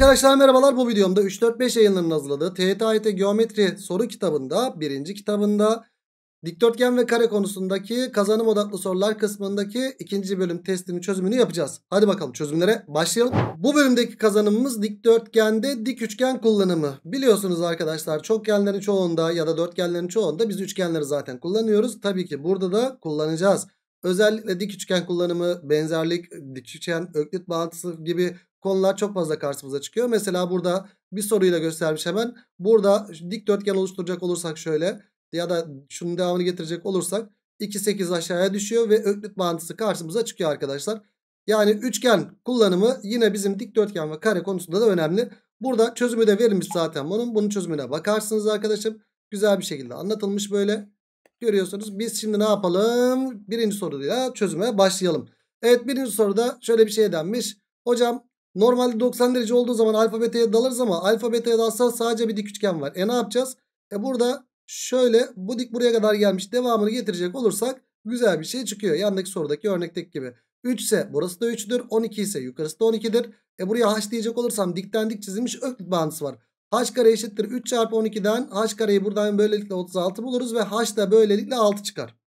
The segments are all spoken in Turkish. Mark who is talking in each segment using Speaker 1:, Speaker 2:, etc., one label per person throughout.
Speaker 1: Arkadaşlar merhabalar bu videomda 3-4-5 yayınlarının hazırladığı TYT Geometri soru kitabında birinci kitabında dikdörtgen ve kare konusundaki kazanım odaklı sorular kısmındaki ikinci bölüm testinin çözümünü yapacağız. Hadi bakalım çözümlere başlayalım. Bu bölümdeki kazanımımız dikdörtgende dik üçgen kullanımı. Biliyorsunuz arkadaşlar çokgenlerin çoğunda ya da dörtgenlerin çoğunda biz üçgenleri zaten kullanıyoruz. Tabii ki burada da kullanacağız. Özellikle dik üçgen kullanımı, benzerlik, dik üçgen, öklit bağıntısı gibi konular çok fazla karşımıza çıkıyor. Mesela burada bir soruyla göstermiş hemen. Burada dikdörtgen oluşturacak olursak şöyle ya da şunun devamını getirecek olursak 2 8 aşağıya düşüyor ve öklit bağıntısı karşımıza çıkıyor arkadaşlar. Yani üçgen kullanımı yine bizim dikdörtgen ve kare konusunda da önemli. Burada çözümü de verilmiş zaten bunun. Bunun çözümüne bakarsınız arkadaşım. Güzel bir şekilde anlatılmış böyle. Görüyorsunuz. Biz şimdi ne yapalım? Birinci soruyla çözüme başlayalım. Evet birinci soruda şöyle bir şey denmiş. Hocam Normalde 90 derece olduğu zaman alfa beta'ya dalarız ama alfa beta'ya dalsa sadece bir dik üçgen var. E ne yapacağız? E burada şöyle bu dik buraya kadar gelmiş devamını getirecek olursak güzel bir şey çıkıyor. Yandaki sorudaki örnekteki gibi. 3 ise burası da 3'tür. 12 ise yukarısı da 12'dir. E buraya h diyecek olursam dikten dik çizilmiş öklit bağıntısı var. h kare eşittir 3 çarpı 12'den h kareyi buradan böylelikle 36 buluruz ve h da böylelikle 6 çıkar.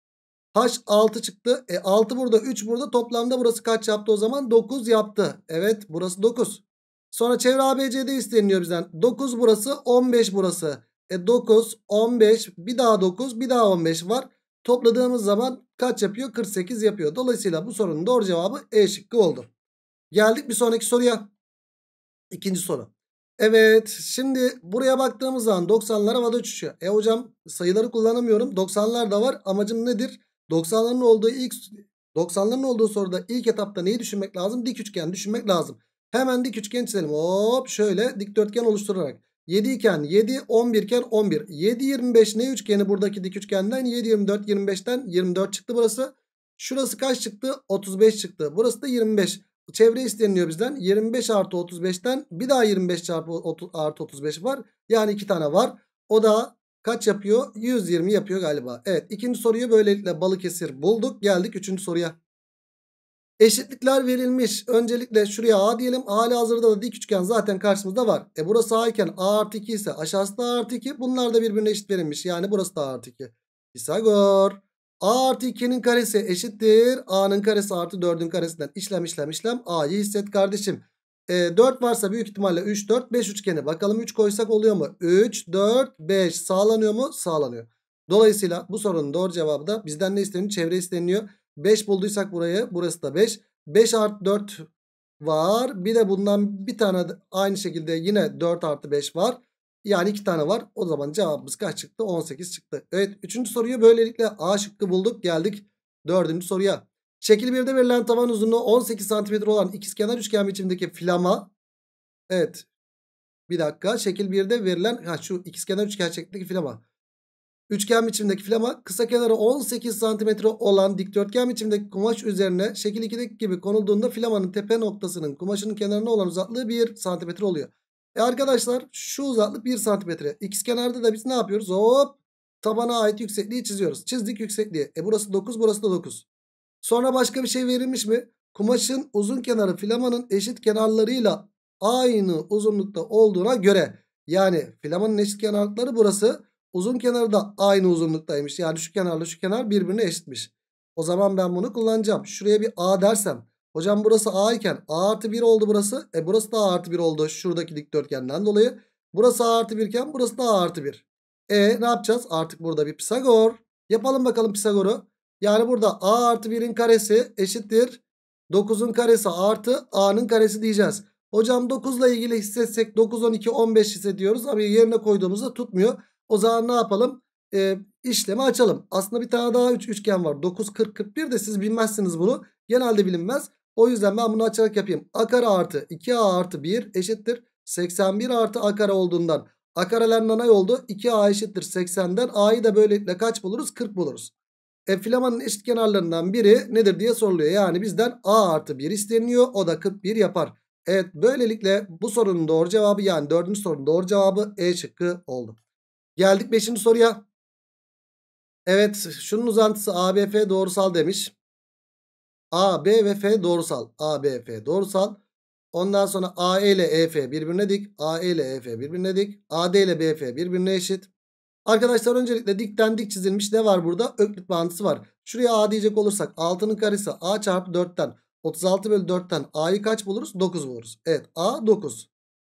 Speaker 1: H 6 çıktı. E 6 burada 3 burada toplamda burası kaç yaptı o zaman? 9 yaptı. Evet burası 9. Sonra çevre ABC'de isteniyor bizden. 9 burası 15 burası. E 9 15 bir daha 9 bir daha 15 var. Topladığımız zaman kaç yapıyor? 48 yapıyor. Dolayısıyla bu sorunun doğru cevabı E şıkkı oldu. Geldik bir sonraki soruya. İkinci soru. Evet şimdi buraya baktığımız zaman 90'lar havada uçuşuyor. E hocam sayıları kullanamıyorum. 90'lar da var. Amacım nedir? 90'ların olduğu ilk 90'ların olduğu soruda ilk etapta neyi düşünmek lazım? Dik üçgen düşünmek lazım. Hemen dik üçgen çizelim. Hop şöyle dikdörtgen oluşturarak. 7 iken 7, 11 iken 11. 7, 25 ne üçgeni buradaki dik üçgenden? 7, 24, 25'ten 24 çıktı burası. Şurası kaç çıktı? 35 çıktı. Burası da 25. Çevre isteniliyor bizden. 25 artı 35'ten bir daha 25 çarpı artı 35 var. Yani iki tane var. O da Kaç yapıyor? 120 yapıyor galiba. Evet ikinci soruyu böylelikle Balıkesir bulduk. Geldik üçüncü soruya. Eşitlikler verilmiş. Öncelikle şuraya A diyelim. A ile hazırda da dik üçgen zaten karşımızda var. E burası A iken A artı 2 ise aşağısı da A artı 2. Bunlar da birbirine eşit verilmiş. Yani burası da A artı 2. Pisagor. A artı 2'nin karesi eşittir. A'nın karesi artı 4'ün karesinden işlem işlem işlem. A'yı hisset kardeşim e, 4 varsa büyük ihtimalle 3 4 5 üçgeni. Bakalım 3 koysak oluyor mu? 3 4 5 sağlanıyor mu? Sağlanıyor. Dolayısıyla bu sorunun doğru cevabı da bizden ne isteniyor? Çevre isteniyor. 5 bulduysak burayı burası da 5. 5 artı 4 var. Bir de bundan bir tane aynı şekilde yine 4 artı 5 var. Yani 2 tane var. O zaman cevabımız kaç çıktı? 18 çıktı. Evet 3. soruyu böylelikle A şıkkı bulduk. Geldik 4. soruya. Şekil 1'de verilen tavan uzunluğu 18 cm olan ikizkenar üçgen biçimindeki flama. Evet. Bir dakika. Şekil 1'de verilen ha, şu ikizkenar üçgen şeklindeki flama. Üçgen biçimindeki flama kısa kenarı 18 cm olan dikdörtgen biçimindeki kumaş üzerine şekil 2'deki gibi konulduğunda flamanın tepe noktasının kumaşının kenarına olan uzaklığı 1 cm oluyor. E arkadaşlar şu uzaklık 1 cm. İkiz kenarda da biz ne yapıyoruz? Hop tabana ait yüksekliği çiziyoruz. Çizdik yüksekliği. E burası 9 burası da 9. Sonra başka bir şey verilmiş mi? Kumaşın uzun kenarı filamanın eşit kenarlarıyla aynı uzunlukta olduğuna göre yani filamanın eşit kenarları burası uzun kenarı da aynı uzunluktaymış. Yani şu kenarla şu kenar birbirine eşitmiş. O zaman ben bunu kullanacağım. Şuraya bir A dersem. Hocam burası A iken A artı 1 oldu burası. E burası da A artı 1 oldu şuradaki dikdörtgenden dolayı. Burası A artı 1 iken burası da A artı 1. E ne yapacağız? Artık burada bir Pisagor. Yapalım bakalım Pisagor'u. Yani burada a artı 1'in karesi eşittir. 9'un karesi artı a'nın karesi diyeceğiz. Hocam 9 ile ilgili hissetsek 9, 12, 15 hissediyoruz. Ama yerine koyduğumuzda tutmuyor. O zaman ne yapalım? Ee, işlemi açalım. Aslında bir tane daha üç üçgen var. 9, 40, 41 de siz bilmezsiniz bunu. Genelde bilinmez. O yüzden ben bunu açarak yapayım. A kare artı 2A artı 1 eşittir. 81 artı A kare olduğundan. A karelerin anay oldu. 2A eşittir 80'den. A'yı da böylelikle kaç buluruz? 40 buluruz. Enflamanın eşit kenarlarından biri nedir diye soruluyor. Yani bizden A artı 1 isteniyor. O da 41 yapar. Evet böylelikle bu sorunun doğru cevabı yani dördüncü sorunun doğru cevabı E şıkkı oldu. Geldik beşinci soruya. Evet şunun uzantısı ABF doğrusal demiş. A, B ve F doğrusal. A, B, F doğrusal. Ondan sonra A, E ile E, F birbirine dik. A, E ile E, F birbirine dik. A, D ile B, F birbirine eşit. Arkadaşlar öncelikle dikten dik çizilmiş ne var burada? Öklit bağıntısı var. Şuraya a diyecek olursak 6'nın karesi a çarpı 4'ten 36 bölü 4'ten a'yı kaç buluruz? 9 buluruz. Evet a 9.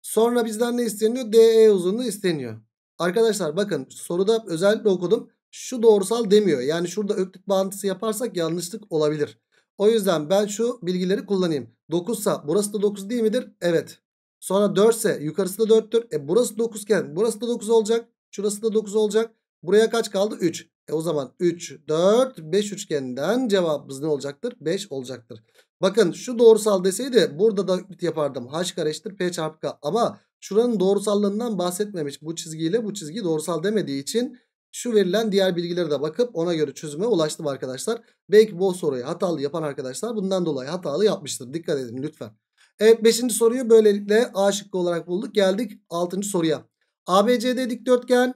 Speaker 1: Sonra bizden ne isteniyor? DE uzunluğu isteniyor. Arkadaşlar bakın soruda özellikle okudum. Şu doğrusal demiyor. Yani şurada öklit bağıntısı yaparsak yanlışlık olabilir. O yüzden ben şu bilgileri kullanayım. 9 sa burası da 9 değil midir? Evet. Sonra 4 ise yukarısı da 4'tür. E burası 9 iken burası da 9 olacak. Şurası da 9 olacak. Buraya kaç kaldı? 3. E o zaman 3, 4, 5 üçgeninden cevabımız ne olacaktır? 5 olacaktır. Bakın şu doğrusal deseydi burada da yapardım. H kare eşittir P çarpı K. Ama şuranın doğrusallığından bahsetmemiş. Bu çizgiyle bu çizgi doğrusal demediği için şu verilen diğer bilgilere de bakıp ona göre çözüme ulaştım arkadaşlar. Belki bu soruyu hatalı yapan arkadaşlar bundan dolayı hatalı yapmıştır. Dikkat edin lütfen. Evet 5. soruyu böylelikle A şıkkı olarak bulduk. Geldik 6. soruya. ABCD dikdörtgen.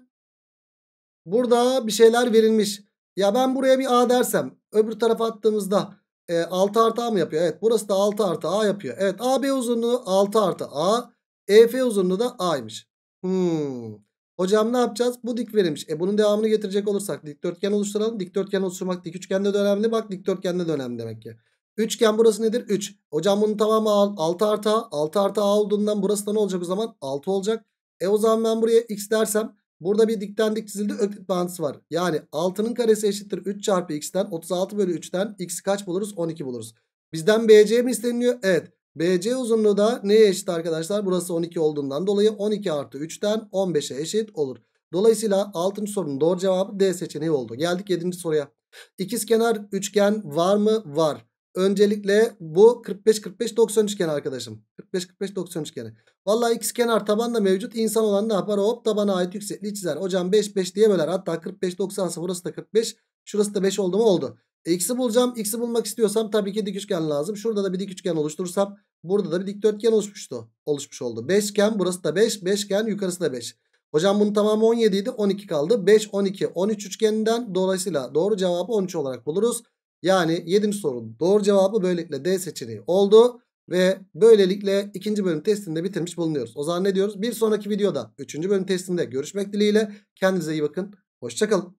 Speaker 1: Burada bir şeyler verilmiş. Ya ben buraya bir A dersem öbür tarafa attığımızda e, 6 artı A mı yapıyor? Evet burası da 6 artı A yapıyor. Evet AB uzunluğu 6 artı A. EF uzunluğu da A'ymış. Hmm. Hocam ne yapacağız? Bu dik verilmiş. E bunun devamını getirecek olursak dikdörtgen oluşturalım. Dikdörtgen oluşturmak dik üçgende de önemli. Bak dikdörtgende de önemli demek ki. Üçgen burası nedir? 3. Hocam bunun tamamı 6 artı A. 6 artı A olduğundan burası da ne olacak o zaman? 6 olacak. E o zaman ben buraya x dersem burada bir diktendik çizildi öklit bağıntısı var. Yani 6'nın karesi eşittir 3 çarpı x'ten 36 bölü 3'ten x kaç buluruz? 12 buluruz. Bizden bc mi isteniliyor? Evet. BC uzunluğu da neye eşit arkadaşlar? Burası 12 olduğundan dolayı 12 artı 3'ten 15'e eşit olur. Dolayısıyla 6. sorunun doğru cevabı D seçeneği oldu. Geldik 7. soruya. İkizkenar üçgen var mı? Var. Öncelikle bu 45-45-90 üçgeni arkadaşım. 45-45-90 üçgeni. Valla x kenar taban da mevcut. İnsan olan ne yapar? Hop tabana ait yüksekliği çizer. Hocam 5-5 diye böler. Hatta 45-90'sı burası da 45. Şurası da 5 oldu mu oldu. E, x'i bulacağım. X'i bulmak istiyorsam tabii ki dik üçgen lazım. Şurada da bir dik üçgen oluşturursam burada da bir dikdörtgen oluşmuştu. Oluşmuş oldu. 5 ken, burası da 5. 5'ken yukarısı da 5. Hocam bunun tamamı 17 idi. 12 kaldı. 5, 12, 13 üçgeninden dolayısıyla doğru cevabı 13 olarak buluruz. Yani 7. sorunun doğru cevabı böylelikle D seçeneği oldu. Ve böylelikle ikinci bölüm testinde bitirmiş bulunuyoruz. O zaman ne diyoruz? Bir sonraki videoda 3. bölüm testinde görüşmek dileğiyle. Kendinize iyi bakın. Hoşçakalın.